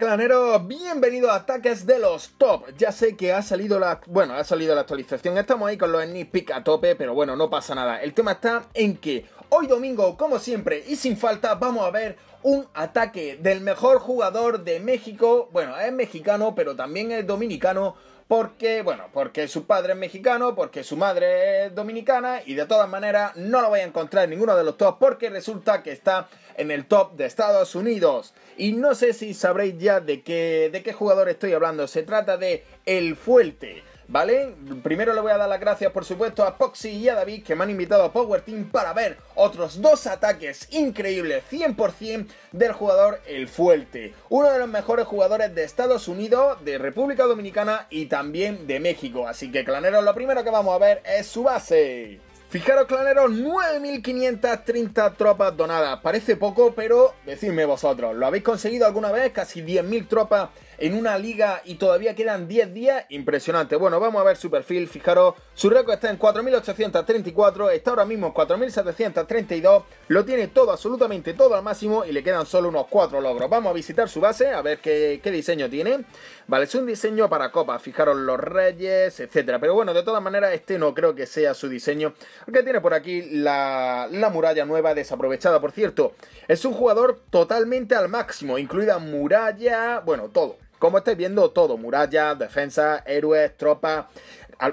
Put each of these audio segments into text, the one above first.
clanero, bienvenido a Ataques de los Top. Ya sé que ha salido la, bueno, ha salido la actualización, estamos ahí con los sneak a tope, pero bueno, no pasa nada. El tema está en que hoy domingo, como siempre y sin falta, vamos a ver un ataque del mejor jugador de México. Bueno, es mexicano, pero también es dominicano. Porque, bueno, porque su padre es mexicano, porque su madre es dominicana y de todas maneras no lo voy a encontrar en ninguno de los top porque resulta que está en el top de Estados Unidos. Y no sé si sabréis ya de qué, de qué jugador estoy hablando. Se trata de El Fuerte. ¿vale? Primero le voy a dar las gracias, por supuesto, a Poxy y a David que me han invitado a Power Team para ver otros dos ataques increíbles 100% del jugador El Fuerte, uno de los mejores jugadores de Estados Unidos, de República Dominicana y también de México. Así que, claneros, lo primero que vamos a ver es su base. Fijaros, claneros, 9.530 tropas donadas. Parece poco, pero decidme vosotros, ¿lo habéis conseguido alguna vez? Casi 10.000 tropas en una liga y todavía quedan 10 días, impresionante. Bueno, vamos a ver su perfil, fijaros, su récord está en 4.834, está ahora mismo en 4.732, lo tiene todo, absolutamente todo al máximo y le quedan solo unos 4 logros. Vamos a visitar su base, a ver qué, diseño tiene. Vale, es un diseño para copas, fijaros los reyes, etcétera. Pero bueno, de todas maneras, este no creo que sea su diseño, Aunque tiene por aquí la muralla nueva desaprovechada, por cierto. Es un jugador totalmente al máximo, incluida muralla, bueno, todo. Como estáis viendo, todo, murallas, defensas, héroes, tropas,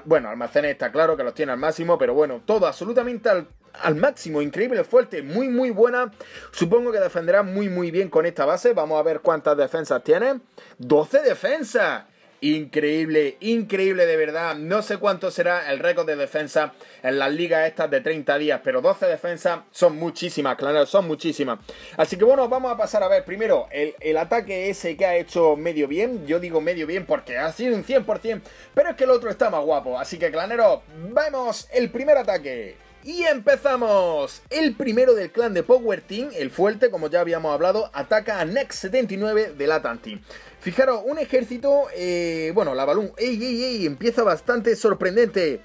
bueno, almacenes está claro que los tiene al máximo, pero bueno, todo absolutamente al, al máximo, increíble, fuerte, muy muy buena. Supongo que defenderá muy muy bien con esta base. Vamos a ver cuántas defensas tiene. 12 defensas. Increíble, increíble de verdad. No sé cuánto será el récord de defensa en las ligas estas de 30 días, pero 12 defensas son muchísimas, claro, son muchísimas. Así que bueno, vamos a pasar a ver primero el, ataque ese que ha hecho medio bien. Yo digo medio bien porque ha sido un 100%, pero es que el otro está más guapo. Así que, claneros, ¡vamos! el primer ataque. Y empezamos. El primero del clan de Power Team, el fuerte, como ya habíamos hablado, ataca a Next 79 de la tanti Fijaros, un ejército, eh, bueno, la balón, ey, ey, ey, empieza bastante sorprendente.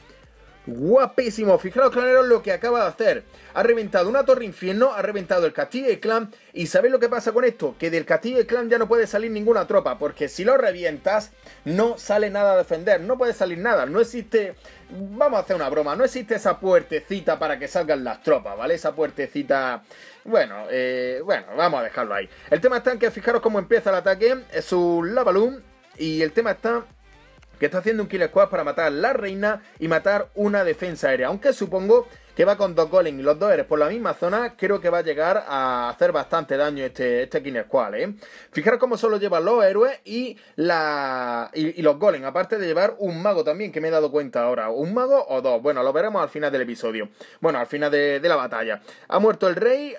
Guapísimo, fijaros claneros, lo que acaba de hacer. Ha reventado una torre infierno, ha reventado el castillo de clan. ¿Y sabéis lo que pasa con esto? Que del castillo de clan ya no puede salir ninguna tropa, porque si lo revientas no sale nada a defender, no puede salir nada, no existe... Vamos a hacer una broma, no existe esa puertecita para que salgan las tropas, ¿vale? Esa puertecita... Bueno, eh, bueno, vamos a dejarlo ahí. El tema está en que fijaros cómo empieza el ataque, es un Lavaloon. y el tema está que está haciendo un Kill Squad para matar a la reina y matar una defensa aérea. Aunque supongo que va con dos golems y los dos por la misma zona, creo que va a llegar a hacer bastante daño este, este Kill Squad, ¿eh? Fijaros cómo solo llevan los héroes y, la, y, los golems, aparte de llevar un mago también, que me he dado cuenta ahora. ¿Un mago o dos? Bueno, lo veremos al final del episodio. Bueno, al final de, la batalla. Ha muerto el rey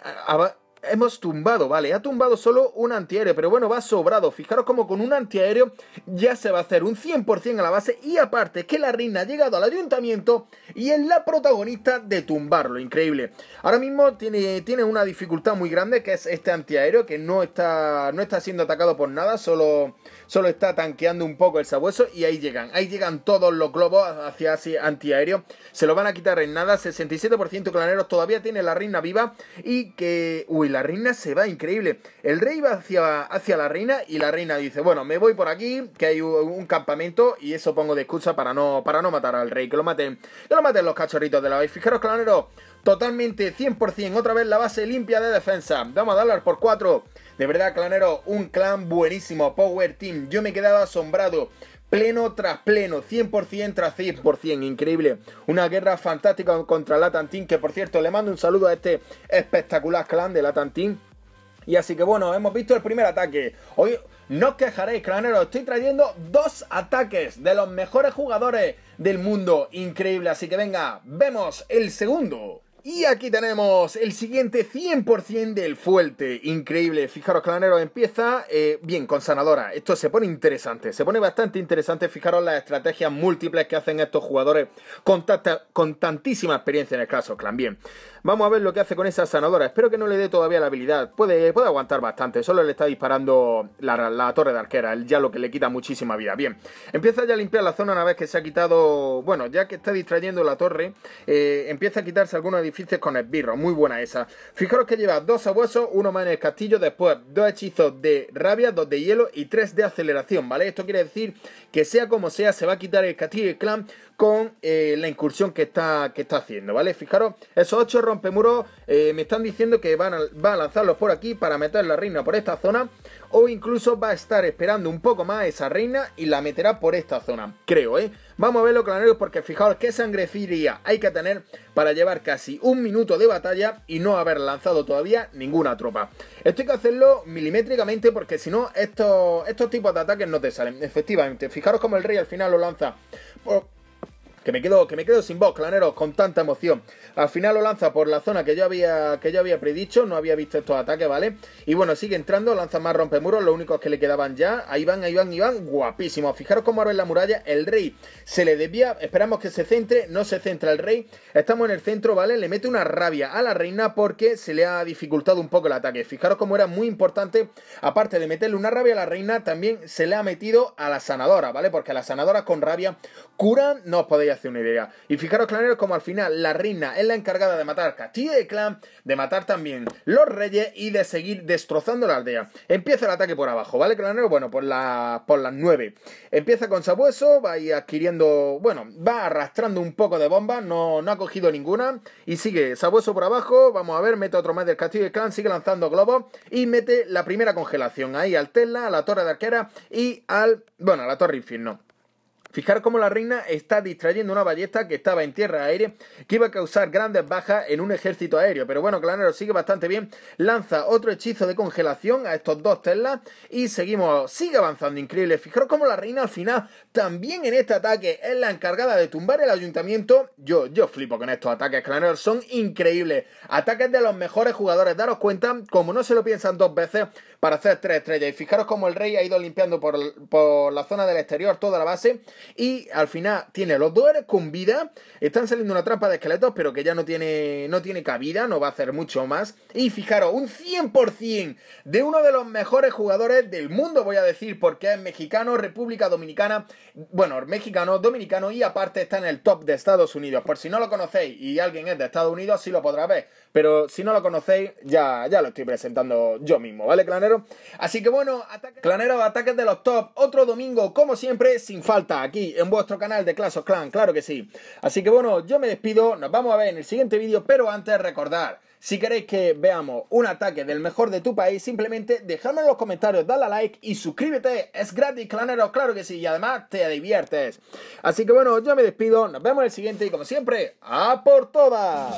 hemos tumbado, vale, ha tumbado solo un antiaéreo, pero bueno, va sobrado. Fijaros como con un antiaéreo ya se va a hacer un 100% a la base y aparte que la reina ha llegado al ayuntamiento y es la protagonista de tumbarlo, increíble. Ahora mismo tiene, tiene una dificultad muy grande que es este antiaéreo que no está, no está siendo atacado por nada, solo, solo está tanqueando un poco el sabueso y ahí llegan, ahí llegan todos los globos hacia ese antiaéreo. Se lo van a quitar en nada, 67% claneros todavía tiene la reina viva y que... Uy, la reina se va increíble. El rey va hacia, hacia la reina y la reina dice, bueno, me voy por aquí, que hay un, campamento y eso pongo de escucha para no, para no matar al rey, que lo maten, que lo maten los cachorritos de la vez. Fijaros, clanero totalmente 100%, otra vez la base limpia de defensa. Vamos a darle por 4. De verdad, clanero, un clan buenísimo, Power Team. Yo me quedaba asombrado pleno tras pleno, 100% tras 100%, increíble. Una guerra fantástica contra Latantín, que por cierto le mando un saludo a este espectacular clan de Latantín. Y así que bueno, hemos visto el primer ataque. Hoy no os quejaréis, claneros, estoy trayendo dos ataques de los mejores jugadores del mundo, increíble. Así que venga, vemos el segundo. Y aquí tenemos el siguiente 100% del fuerte. Increíble. Fijaros que empieza eh, bien con sanadora. Esto se pone interesante. Se pone bastante interesante. Fijaros las estrategias múltiples que hacen estos jugadores con, con tantísima experiencia en el caso Clan. Bien. Vamos a ver lo que hace con esa sanadora. Espero que no le dé todavía la habilidad. Puede, puede aguantar bastante. Solo le está disparando la, torre de arquera. Ya lo que le quita muchísima vida. Bien. Empieza ya a limpiar la zona una vez que se ha quitado... Bueno, ya que está distrayendo la torre. Eh, empieza a quitarse alguna con con birro Muy buena esa. Fijaros que lleva dos sabuesos, uno más en el castillo, después dos hechizos de rabia, dos de hielo y tres de aceleración, ¿vale? Esto quiere decir que sea como sea, se va a quitar el castillo y el clan con eh, la incursión que está, que está haciendo, ¿vale? Fijaros, esos ocho rompemuros eh, me están diciendo que van a, lanzarlos por aquí para meter la reina por esta zona o incluso va a estar esperando un poco más esa reina y la meterá por esta zona, creo, ¿eh? Vamos a verlo claneros, porque fijaos qué sangre hay que tener para llevar casi un minuto de batalla y no haber lanzado todavía ninguna tropa. Esto hay que hacerlo milimétricamente porque si no estos, estos tipos de ataques no te salen. Efectivamente, fijaros cómo el rey al final lo lanza pues, que me quedo, que me quedo sin voz, claneros, con tanta emoción. Al final lo lanza por la zona que yo había, que yo había predicho, no había visto estos ataques, ¿vale? Y bueno, sigue entrando, lanza más rompemuros, los únicos que le quedaban ya. Ahí van, ahí van, ahí van, guapísimo. Fijaros cómo ahora en la muralla el rey se le debía esperamos que se centre, no se centra el rey. Estamos en el centro, ¿vale? Le mete una rabia a la reina porque se le ha dificultado un poco el ataque. Fijaros cómo era muy importante, aparte de meterle una rabia a la reina, también se le ha metido a la sanadora, ¿vale? Porque a la sanadora con rabia curan, no os podéis hace una idea. Y fijaros, claneros, como al final la reina es la encargada de matar castillo y Clan, de matar también los reyes y de seguir destrozando la aldea. Empieza el ataque por abajo, ¿vale, claneros? Bueno, por, la, por las 9. Empieza con Sabueso, va ir adquiriendo, bueno, va arrastrando un poco de bombas, no, no ha cogido ninguna. Y sigue Sabueso por abajo, vamos a ver, mete otro más del Castillo y Clan, sigue lanzando globos y mete la primera congelación ahí al Tesla, a la torre de arquera y al, bueno, a la torre infierno. Fijar cómo la reina está distrayendo una ballesta que estaba en tierra aire, que iba a causar grandes bajas en un ejército aéreo. Pero bueno, Clanero sigue bastante bien. Lanza otro hechizo de congelación a estos dos telas y seguimos, sigue avanzando, increíble. Fijaros cómo la reina al final, también en este ataque, es la encargada de tumbar el ayuntamiento. Yo, yo flipo con estos ataques, Clanero, son increíbles. Ataques de los mejores jugadores, daros cuenta, como no se lo piensan dos veces, para hacer tres estrellas. Y fijaros como el rey ha ido limpiando por, la zona del exterior toda la base. Y al final tiene los dos con vida. Están saliendo una trampa de esqueletos, pero que ya no tiene, no tiene cabida, no va a hacer mucho más. Y fijaros, un 100% de uno de los mejores jugadores del mundo, voy a decir, porque es mexicano, República Dominicana, bueno, mexicano, dominicano y aparte está en el top de Estados Unidos. Por si no lo conocéis y alguien es de Estados Unidos, sí lo podrá ver. Pero si no lo conocéis, ya, ya lo estoy presentando yo mismo, ¿vale, clanero? Así que bueno, claneros, clanero, ataques de los top. Otro domingo, como siempre, sin falta, aquí en vuestro canal de Clasos Clan, claro que sí. Así que bueno, yo me despido, nos vamos a ver en el siguiente vídeo, pero antes recordar. Si queréis que veamos un ataque del mejor de tu país, simplemente dejadme en los comentarios, dale a like y suscríbete. Es gratis, clanero, claro que sí. Y además te diviertes. Así que bueno, yo me despido. Nos vemos en el siguiente y como siempre, ¡a por todas!